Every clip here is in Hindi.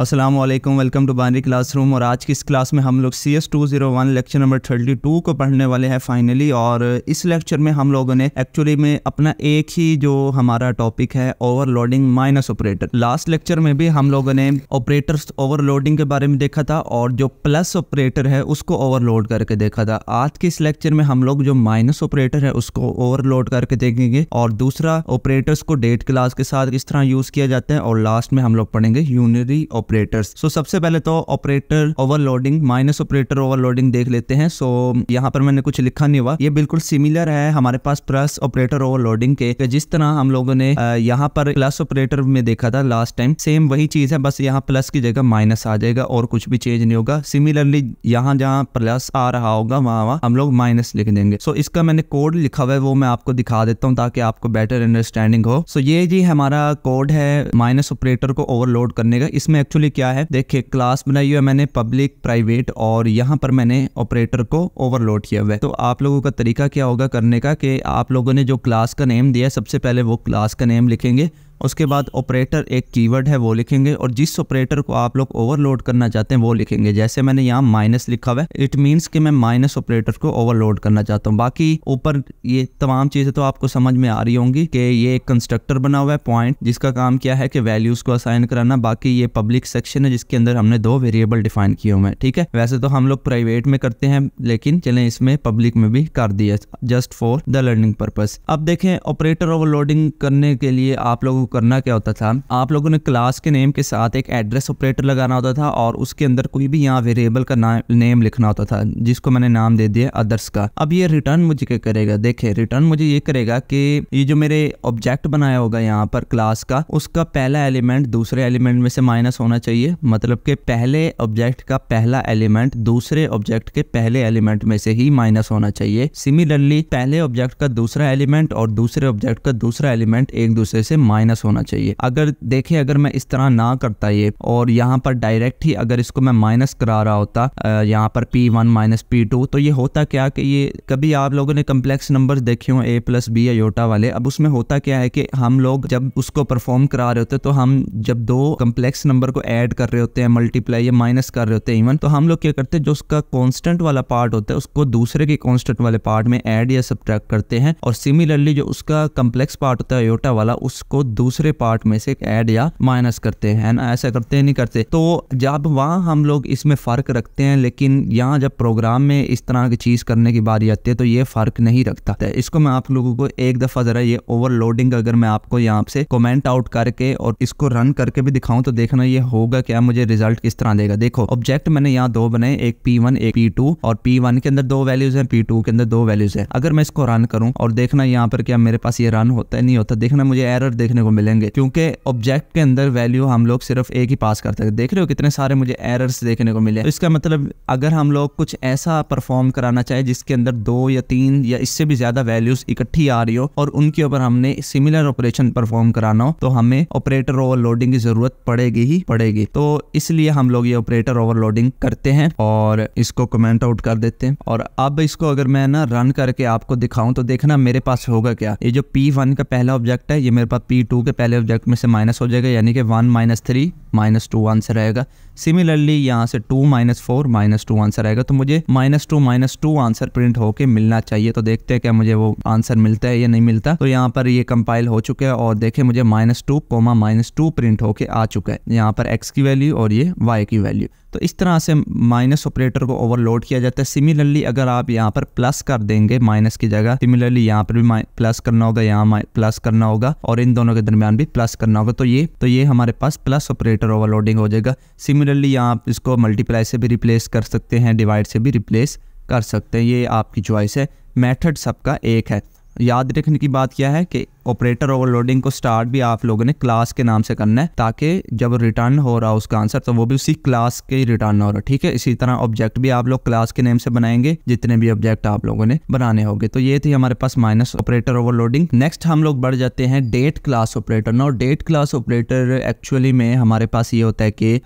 अस्सलाम वालेकुम वेलकम टू बानरी क्लासरूम और आज की इस क्लास में हम लोग C S two zero one lecture number thirty two को पढ़ने वाले हैं फाइनली और इस लेक्चर में हम लोगों ने एक्चुअली में अपना एक ही जो हमारा टॉपिक है overloading minus operator last lecture में भी हम लोगों ने ऑपरेटर ओवरलोडिंग के बारे में देखा था और जो प्लस ऑपरेटर है उसको ओवरलोड करके देखा था आज के इस लेक्चर में हम लोग जो माइनस ऑपरेटर है उसको ओवरलोड करके देखेंगे और दूसरा ऑपरेटर्स को डेट क्लास के साथ किस तरह यूज किया जाता है और लास्ट में हम लोग पढ़ेंगे यूनरी ऑपरेटर ऑपरेटर्स सो सबसे पहले तो operator overloading minus operator overloading देख लेते हैं सो so, यहाँ पर मैंने कुछ लिखा नहीं हुआ ये बिल्कुल सिमिलर है हमारे पास प्लस ऑपरेटर ओवरलोडिंग के जिस तरह हम लोगों ने यहाँ पर प्लस ऑपरेटर में देखा था लास्ट टाइम सेम वही चीज है बस यहाँ प्लस की जगह माइनस आ जाएगा और कुछ भी चेंज नहीं होगा सिमिलरली यहाँ जहाँ प्लस आ रहा होगा वहाँ वहाँ हम लोग माइनस लिख देंगे सो so, इसका मैंने कोड लिखा हुआ है वो मैं आपको दिखा देता हूँ ताकि आपको बेटर अंडरस्टैंडिंग हो सो so, ये जी हमारा कोड है माइनस ऑपरेटर को ओवरलोड करने का इसमें एक्चुअली एक्चुअली क्या है देखिए क्लास बनाई हुई मैंने पब्लिक प्राइवेट और यहाँ पर मैंने ऑपरेटर को ओवरलोड किया हुआ है तो आप लोगों का तरीका क्या होगा करने का कि आप लोगों ने जो क्लास का नेम दिया सबसे पहले वो क्लास का नेम लिखेंगे उसके बाद ऑपरेटर एक कीवर्ड है वो लिखेंगे और जिस ऑपरेटर को आप लोग ओवरलोड करना चाहते हैं वो लिखेंगे जैसे मैंने यहाँ माइनस लिखा हुआ है इट मीन्स कि मैं माइनस ऑपरेटर को ओवरलोड करना चाहता हूँ बाकी ऊपर ये तमाम चीज़ें तो आपको समझ में आ रही होंगी कि ये एक कंस्ट्रक्टर बना हुआ है पॉइंट जिसका काम क्या है कि वैल्यूज़ को असाइन कराना बाकी ये पब्लिक सेक्शन है जिसके अंदर हमने दो वेरिएबल डिफाइन किए हुए हैं ठीक है वैसे तो हम लोग प्राइवेट में करते हैं लेकिन चले इसमें पब्लिक में भी कर दिया just for the learning purpose अब देखें ऑपरेटर ओवरलोडिंग करने के लिए आप लोगों करना क्या होता था आप लोगों ने क्लास के नेम के साथ एक एड्रेस ऑपरेटर लगाना होता था और उसके अंदर कोई भी यहाँ वेरिएबल का नाम नेम लिखना होता था जिसको मैंने नाम दे दिया अदर्स का अब ये रिटर्न मुझे क्या करेगा देखे रिटर्न मुझे ये करेगा कि ये जो मेरे ऑब्जेक्ट बनाया होगा यहाँ पर क्लास का उसका पहला एलिमेंट दूसरे एलिमेंट में से माइनस होना चाहिए मतलब के पहले ऑब्जेक्ट का पहला एलिमेंट दूसरे ऑब्जेक्ट के पहले एलिमेंट में से ही माइनस होना चाहिए सिमिलरली पहले ऑब्जेक्ट का दूसरा एलिमेंट और दूसरे ऑब्जेक्ट का दूसरा एलिमेंट एक दूसरे से माइनस फोकस होना चाहिए अगर देखें अगर मैं इस तरह ना करता ये और यहाँ पर डायरेक्ट ही अगर इसको मैं माइनस करा रहा होता यहाँ पर P one minus P two तो ये होता क्या कि ये कभी आप लोगों ने कम्प्लेक्स नंबर देखे हों ए प्लस बी अयोटा वाले अब उसमें होता क्या है कि हम लोग जब उसको परफॉर्म करा रहे होते तो हम जब दो कम्प्लेक्स नंबर को ऐड कर रहे होते हैं मल्टीप्लाई या माइनस कर रहे होते हैं इवन तो हम लोग क्या करते हैं जो उसका कॉन्स्टेंट वाला पार्ट होता है उसको दूसरे के कॉन्स्टेंट वाले पार्ट में एड या सब्ट्रैक्ट करते हैं और सिमिलरली जो उसका कम्प्लेक्स पार्ट होता है योटा वाला उसको दूसरे पार्ट में से ऐड या माइनस करते हैं ना ऐसा करते नहीं करते तो जब वहाँ हम लोग इसमें फ़र्क रखते हैं लेकिन यहाँ जब प्रोग्राम में इस तरह की चीज़ करने की बारी आती है तो ये फ़र्क नहीं रखता तो इसको मैं आप लोगों को एक दफ़ा ज़रा ये ओवरलोडिंग अगर मैं आपको यहाँ से कमेंट आउट करके और इसको रन करके भी दिखाऊं तो देखना ये होगा क्या मुझे रिजल्ट किस तरह देगा देखो ऑब्जेक्ट मैंने यहाँ दो बनाए एक P1 एक P2 और P1 के अंदर दो वैल्यूज हैं P2 के अंदर दो वैल्यूज हैं अगर मैं इसको रन करूँ और देखना यहाँ पर क्या मेरे पास ये रन होता है नहीं होता देखना मुझे एरर देखने को को मिलेंगे क्योंकि ऑब्जेक्ट के अंदर वैल्यू हम लोग सिर्फ एक ही पास करते हैं देख रहे हो कितने सारे मुझे एरर्स देखने को मिले तो इसका मतलब अगर हम लोग कुछ ऐसा परफॉर्म कराना चाहे जिसके अंदर दो या तीन या इससे भी ज्यादा वैल्यूज इकट्ठी आ रही हो और उनके ऊपर हमने सिमिलर ऑपरेशन परफॉर्म कराना हो तो हमें ऑपरेटर ओवरलोडिंग की जरूरत पड़ेगी ही पड़ेगी तो इसलिए हम लोग ये ऑपरेटर ओवरलोडिंग करते हैं और इसको कमेंट आउट कर देते हैं और अब इसको अगर मैं ना रन करके आपको दिखाऊं तो देखना मेरे पास होगा क्या ये जो पी वन का पहला ऑब्जेक्ट है ये मेरे पास P2 टू के पहले ऑब्जेक्ट में से माइनस हो जाएगा यानी कि one minus three minus two answer रहेगा सिमिलरली यहाँ से two minus four minus two answer आएगा तो मुझे minus two minus two answer print होके मिलना चाहिए तो देखते हैं क्या मुझे वो आंसर मिलता है या नहीं मिलता तो यहाँ पर ये कंपाइल हो चुका है और देखे मुझे minus two comma minus two print होके आ चुका है यहाँ पर एक्स की वैल्यू और ये वाई की वैल्यू तो इस तरह से माइनस ऑपरेटर को ओवरलोड किया जाता है सिमिलरली अगर आप यहाँ पर प्लस कर देंगे माइनस की जगह सिमिलरली यहाँ पर भी प्लस करना होगा यहाँ प्लस करना होगा और इन दोनों के दरमियान भी प्लस करना होगा तो ये तो ये हमारे पास प्लस ऑपरेटर ओवरलोडिंग हो जाएगा सिमिलर सिमिलरली आप इसको मल्टीप्लाई से भी रिप्लेस कर सकते हैं डिवाइड से भी रिप्लेस कर सकते हैं ये आपकी चॉइस है मेथड सबका एक है याद रखने की बात क्या है कि ऑपरेटर ओवरलोडिंग को स्टार्ट भी आप लोगों ने क्लास के नाम से करना है ताकि जब रिटर्न हो रहा उसका आंसर तो वो भी उसी क्लास के ही रिटर्न हो रहा ठीक है इसी तरह ऑब्जेक्ट भी आप लोग क्लास के नेम से बनाएंगे जितने भी ऑब्जेक्ट आप लोगों ने बनाने होंगे तो ये थी हमारे पास माइनस ऑपरेटर ओवरलोडिंग नेक्स्ट हम लोग बढ़ जाते हैं डेट क्लास ऑपरेटर और डेट क्लास ऑपरेटर एक्चुअली में हमारे पास ये होता है कि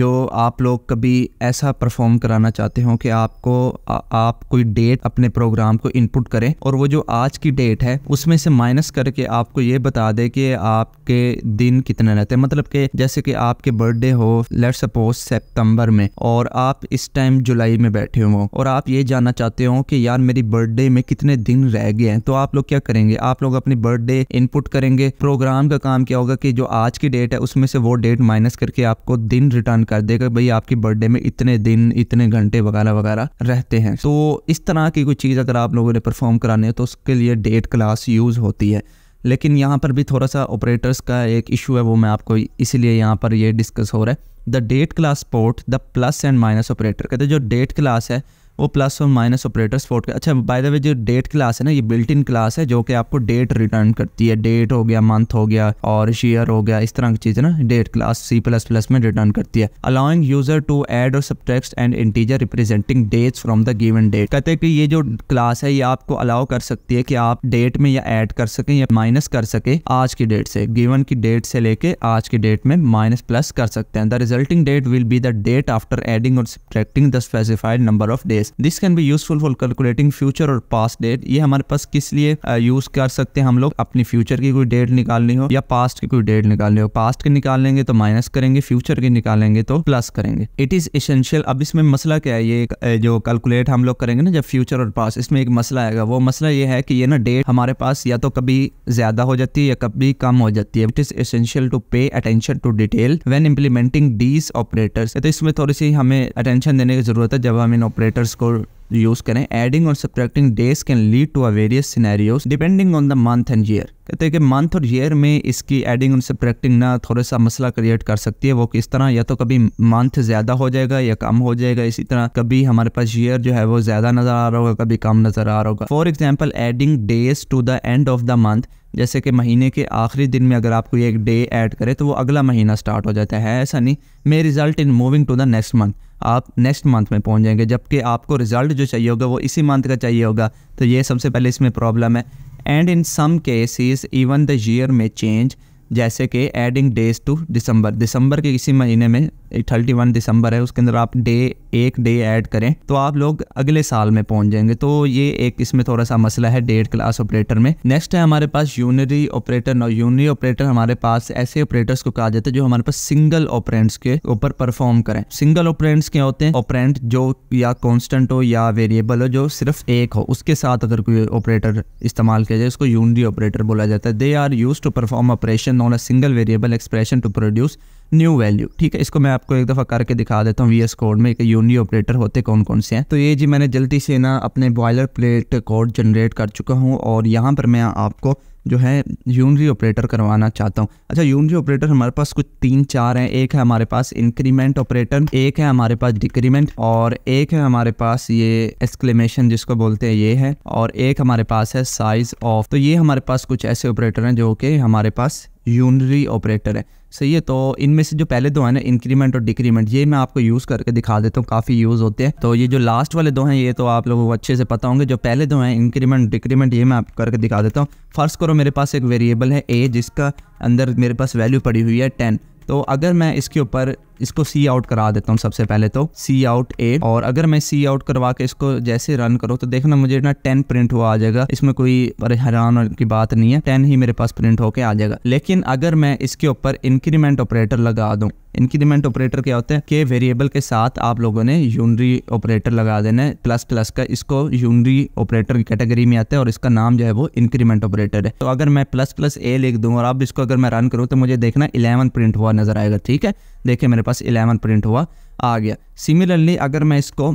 जो आप लोग कभी ऐसा परफॉर्म कराना चाहते हो कि आपको आप कोई डेट अपने प्रोग्राम को इनपुट करें और वो जो आज की डेट है उसमें से माइनस करें करके आपको ये बता दे कि आपके दिन कितने रहते हैं मतलब कि जैसे कि आपके बर्थडे हो लेट सपोज सितंबर में और आप इस टाइम जुलाई में बैठे हो और आप ये जानना चाहते हो कि यार मेरी बर्थडे में कितने दिन रह गए हैं तो आप लोग क्या करेंगे आप लोग अपनी बर्थडे इनपुट करेंगे प्रोग्राम का काम क्या होगा कि जो आज की डेट है उसमें से वो डेट माइनस करके आपको दिन रिटर्न कर देगा भाई आपकी बर्थडे में इतने दिन इतने घंटे वगैरह वगैरह रहते हैं तो इस तरह की कोई चीज़ अगर आप लोगों ने परफॉर्म कराने है तो उसके लिए डेट क्लास यूज़ होती है लेकिन यहाँ पर भी थोड़ा सा ऑपरेटर्स का एक इशू है वो मैं आपको इसीलिए यहाँ पर ये यह डिस्कस हो रहा है the date class port the plus and minus operator कहते हैं जो डेट क्लास है वो प्लस और माइनस ऑपरेटर्स फोर्ट कर अच्छा बाय द वे जो डेट क्लास है ना ये बिल्ट इन क्लास है जो कि आपको डेट रिटर्न करती है डेट हो गया मंथ हो गया और शेयर हो गया इस तरह की चीज़ ना date class C plus plus में रिटर्न करती है allowing user to add or subtracts and integer representing dates from the given date कहते हैं कि ये जो क्लास है ये आपको अलाउ कर सकती है कि आप डेट में या ऐड कर सकें या माइनस कर सके आज की डेट से गिवन की डेट से लेके आज की डेट में माइनस प्लस कर सकते हैं the resulting date will be the date after adding or subtracting the specified number of days days this can be useful for calculating future or past date ये हमारे पास किस लिए यूज uh, कर सकते हैं हम लोग अपनी फ्यूचर की कोई डेट निकालनी हो या पास्ट की कोई डेट निकालनी हो पास्ट निकाल निकालेंगे तो माइनस करेंगे फ्यूचर की निकालेंगे तो प्लस करेंगे इट इज इसेंशियल अब इसमें मसला क्या है ये uh, जो कैलकुलेट हम लोग करेंगे ना जब फ्यूचर और पास्ट इसमें एक मसला आएगा वो मसला ये है कि ये ना डेट हमारे पास या तो कभी ज्यादा हो जाती है या कभी कम हो जाती है it is essential to pay attention to detail when implementing these operators तो इसमें थोड़ी सी हमें अटेंशन देने की जरूरत है जब हम इन ऑपरेटर्स को यूज़ करें adding or subtracting days can lead to a various scenarios depending on the month and year कहते हैं कि मंथ और ईयर में इसकी एडिंग और सब्ट्रैक्टिंग ना थोड़ा सा मसला क्रिएट कर सकती है वो किस तरह या तो कभी मंथ ज़्यादा हो जाएगा या कम हो जाएगा इसी तरह कभी हमारे पास ईयर जो है वो ज़्यादा नज़र आ रहा होगा कभी कम नज़र आ रहा होगा for example adding days to the end of the month जैसे कि महीने के आखिरी दिन में अगर आप कोई एक डे ऐड करें तो वो अगला महीना स्टार्ट हो जाता है ऐसा नहीं may result in moving to the next month आप नेक्स्ट मंथ में पहुंच जाएंगे जबकि आपको रिज़ल्ट जो चाहिए होगा वो इसी मंथ का चाहिए होगा तो ये सबसे पहले इसमें प्रॉब्लम है and in some cases even the year में चेंज जैसे कि एडिंग डेज टू दिसंबर दिसंबर के किसी महीने में थर्टी वन दिसंबर है उसके अंदर आप डे एक डे ऐड करें तो आप लोग अगले साल में पहुंच जाएंगे तो ये एक इसमें थोड़ा सा मसला है डेट क्लास ऑपरेटर में नेक्स्ट है हमारे पास unary operator no unary operator हमारे पास ऐसे ऑपरेटर्स को कहा जाता है जो हमारे पास सिंगल ऑपरेंट्स के ऊपर परफॉर्म करें सिंगल ऑपरेंट्स क्या होते हैं ऑपरेंट जो या कॉन्स्टेंट हो या वेरिएबल हो जो सिर्फ एक हो उसके साथ अगर कोई ऑपरेटर इस्तेमाल किया जाए उसको यूनरी ऑपरेटर बोला जाता है they are used to perform operation on a single variable expression to produce new value ठीक है इसको मैं आपको एक दफ़ा करके दिखा देता हूँ वी एस कोड में एक यूनी ऑपरेटर होते कौन कौन से हैं तो ये जी मैंने जल्दी से ना अपने बॉयलर प्लेट कोड जनरेट कर चुका हूँ और यहाँ पर मैं आपको जो है यूनरी ऑपरेटर करवाना चाहता हूँ अच्छा यूनरी ऑपरेटर हमारे पास कुछ तीन चार हैं एक है हमारे पास इंक्रीमेंट ऑपरेटर एक है हमारे पास डिक्रीमेंट और एक है हमारे पास ये एक्सक्लेमेशन जिसको बोलते हैं ये है और एक हमारे पास है साइज ऑफ तो ये हमारे पास कुछ ऐसे ऑपरेटर हैं जो कि हमारे पास यूनरी ऑपरेटर है सही है तो इनमें से जो पहले दो हैं ना इंक्रीमेंट और डिक्रीमेंट ये मैं आपको यूज़ करके दिखा देता हूँ काफ़ी यूज़ होते हैं तो ये जो लास्ट वाले दो हैं ये तो आप लोगों को अच्छे से पता होंगे जो पहले दो हैं इंक्रीमेंट डिक्रीमेंट ये मैं आप करके दिखा देता हूँ फर्स्ट करो मेरे पास एक वेरिएबल है ए जिसका अंदर मेरे पास वैल्यू पड़ी हुई है टेन तो अगर मैं इसके ऊपर इसको सी आउट करा देता हूँ सबसे पहले तो सी आउट ए और अगर मैं सी आउट करवा के इसको जैसे रन करूँ तो देखना मुझे ना टेन प्रिंट हुआ आ जाएगा इसमें कोई हैरान की बात नहीं है टेन ही मेरे पास प्रिंट होके आ जाएगा लेकिन अगर मैं इसके ऊपर इंक्रीमेंट ऑपरेटर लगा दूँ इंक्रीमेंट ऑपरेटर क्या होता है कि वेरिएबल के साथ आप लोगों ने यूनरी ऑपरेटर लगा देना है प्लस प्लस का इसको यूनरी ऑपरेटर की कैटेगरी में आता है और इसका नाम जो है वो इंक्रीमेंट ऑपरेटर है तो अगर मैं प्लस प्लस ए लिख दूँ और अब इसको अगर मैं रन करूँ तो मुझे देखना इलेवन प्रिंट हुआ नजर आएगा ठीक है देखिए मेरे पास इलेवन प्रिंट हुआ आ गया सिमिलरली अगर मैं इसको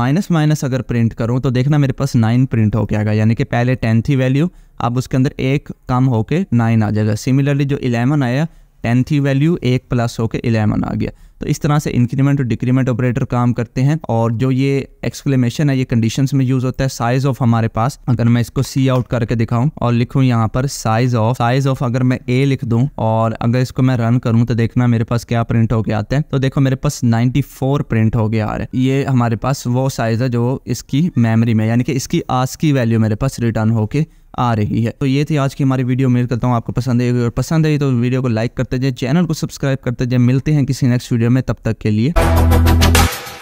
माइनस माइनस अगर प्रिंट करूँ तो देखना मेरे पास नाइन प्रिंट होके आ गया यानी कि पहले टेन थी वैल्यू अब उसके अंदर एक कम होके नाइन आ जाएगा सिमिलरली जो इलेवन आया टेन थी वैल्यू एक प्लस होकर इलेवन आ गया तो इस तरह से इंक्रीमेंट और डिक्रीमेंट ऑपरेटर काम करते हैं और जो ये एक्सक्लेमेशन है ये कंडीशन में यूज होता है साइज ऑफ हमारे पास अगर मैं इसको सी आउट करके दिखाऊं और लिखूं यहाँ पर साइज ऑफ साइज ऑफ अगर मैं ए लिख दूं और अगर इसको मैं रन करूं तो देखना मेरे पास क्या प्रिंट होके आते हैं तो देखो मेरे पास 94 प्रिंट हो गया आ रहा है ये हमारे पास वो साइज है जो इसकी मेमरी में यानी कि इसकी आज की वैल्यू मेरे पास रिटर्न होके आ रही है तो ये थी आज की हमारी वीडियो मिल करता हूँ आपको पसंद आई और पसंद आई तो वीडियो को लाइक करते जाए चैनल को सब्सक्राइब करते जाए मिलते हैं किसी नेक्स्ट वीडियो में तब तक के लिए